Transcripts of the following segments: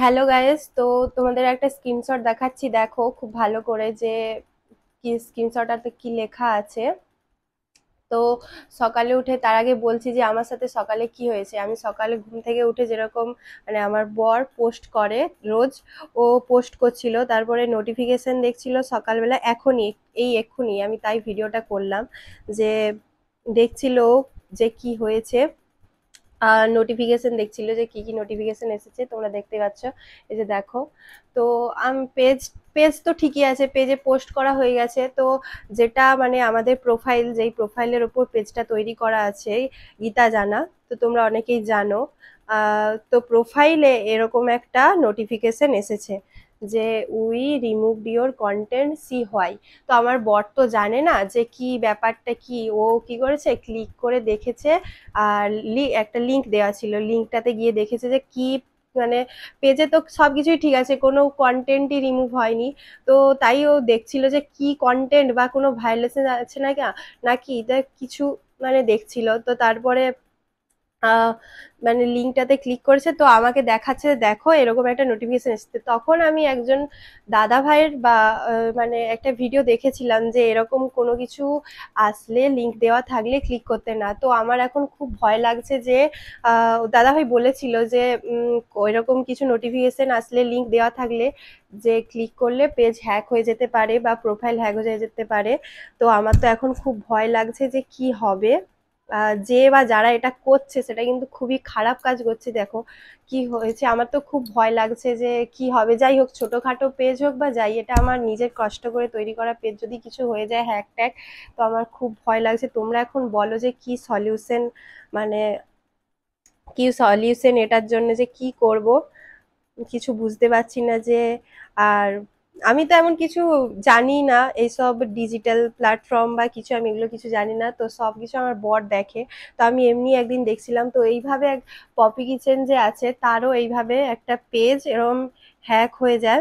hello guys তো তোমাদের একটা স্ক্রিনশট দেখাচ্ছি দেখো খুব ভালো করে যে কি স্ক্রিনশটটাতে কি লেখা আছে তো সকালে উঠে তার আগে বলছি যে আমার সাথে সকালে কি হয়েছে আমি সকালে ঘুম থেকে উঠে যেরকম মানে আমার বর পোস্ট করে রোজ ও পোস্ট করছিল তারপরে নোটিফিকেশন দেখছিল সকালবেলা এখনই এই এক্ষুনি আমি তাই ভিডিওটা করলাম যে দেখছিল যে কি হয়েছে আর নোটিফিকেশন দেখছিল যে কি কি নোটিফিকেশন এসেছে তোমরা দেখতে পাচ্ছ এই যে দেখো তো আমি পেজ পেজ তো ঠিকই আছে পেজে পোস্ট করা হয়ে গেছে তো যেটা মানে আমাদের প্রোফাইল যেই প্রোফাইলের ওপর পেজটা তৈরি করা আছে গীতা জানা তো তোমরা অনেকেই জানো তো প্রোফাইলে এরকম একটা নোটিফিকেশন এসেছে যে we remove your content see why তো আমার বর তো জানে না যে কি ব্যাপারটা কি ও কি করেছে ক্লিক করে দেখেছে আর একটা লিঙ্ক দেওয়া ছিল লিঙ্কটাতে গিয়ে দেখেছে যে কি মানে পেজে তো সব কিছুই ঠিক আছে কোনো কন্টেন্টই রিমুভ হয়নি তো তাই ও দেখছিল যে কি কন্টেন্ট বা কোনো ভায়োলেশন আছে না নাকি তা কিছু মানে দেখছিল তো তারপরে মানে লিঙ্কটাতে ক্লিক করেছে তো আমাকে দেখাচ্ছে দেখো এরকম একটা নোটিফিকেশন এসছে তখন আমি একজন দাদা ভাইয়ের বা মানে একটা ভিডিও দেখেছিলাম যে এরকম কোনো কিছু আসলে লিঙ্ক দেওয়া থাকলে ক্লিক করতে না তো আমার এখন খুব ভয় লাগছে যে দাদা ভাই বলেছিল যে এরকম কিছু নোটিফিকেশন আসলে লিঙ্ক দেওয়া থাকলে যে ক্লিক করলে পেজ হ্যাক হয়ে যেতে পারে বা প্রোফাইল হ্যাক হয়ে যেতে পারে তো আমার তো এখন খুব ভয় লাগছে যে কি হবে যে বা যারা এটা করছে সেটা কিন্তু খুবই খারাপ কাজ করছে দেখো কি হয়েছে আমার তো খুব ভয় লাগছে যে কি হবে যাই হোক ছোটোখাটো পেজ হোক বা যাই এটা আমার নিজের কষ্ট করে তৈরি করা পেজ যদি কিছু হয়ে যায় হ্যাক ট্যাক তো আমার খুব ভয় লাগছে তোমরা এখন বলো যে কি সলিউশন মানে কি সলিউশন এটার জন্য যে কি করব কিছু বুঝতে পারছি না যে আর আমি তো এমন কিছু জানি না এইসব ডিজিটাল প্ল্যাটফর্ম বা কিছু আমি এগুলো কিছু জানি না তো সব কিছু আমার বর দেখে তো আমি এমনি একদিন দেখছিলাম তো এইভাবে এক পপি কিচেন যে আছে তারও এইভাবে একটা পেজ এরম হ্যাক হয়ে যায়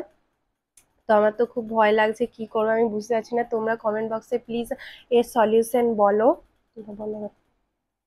তো আমার তো খুব ভয় লাগছে কি করবো আমি বুঝতে পারছি না তোমরা কমেন্ট বক্সে প্লিজ এর সলিউশন বলো বলো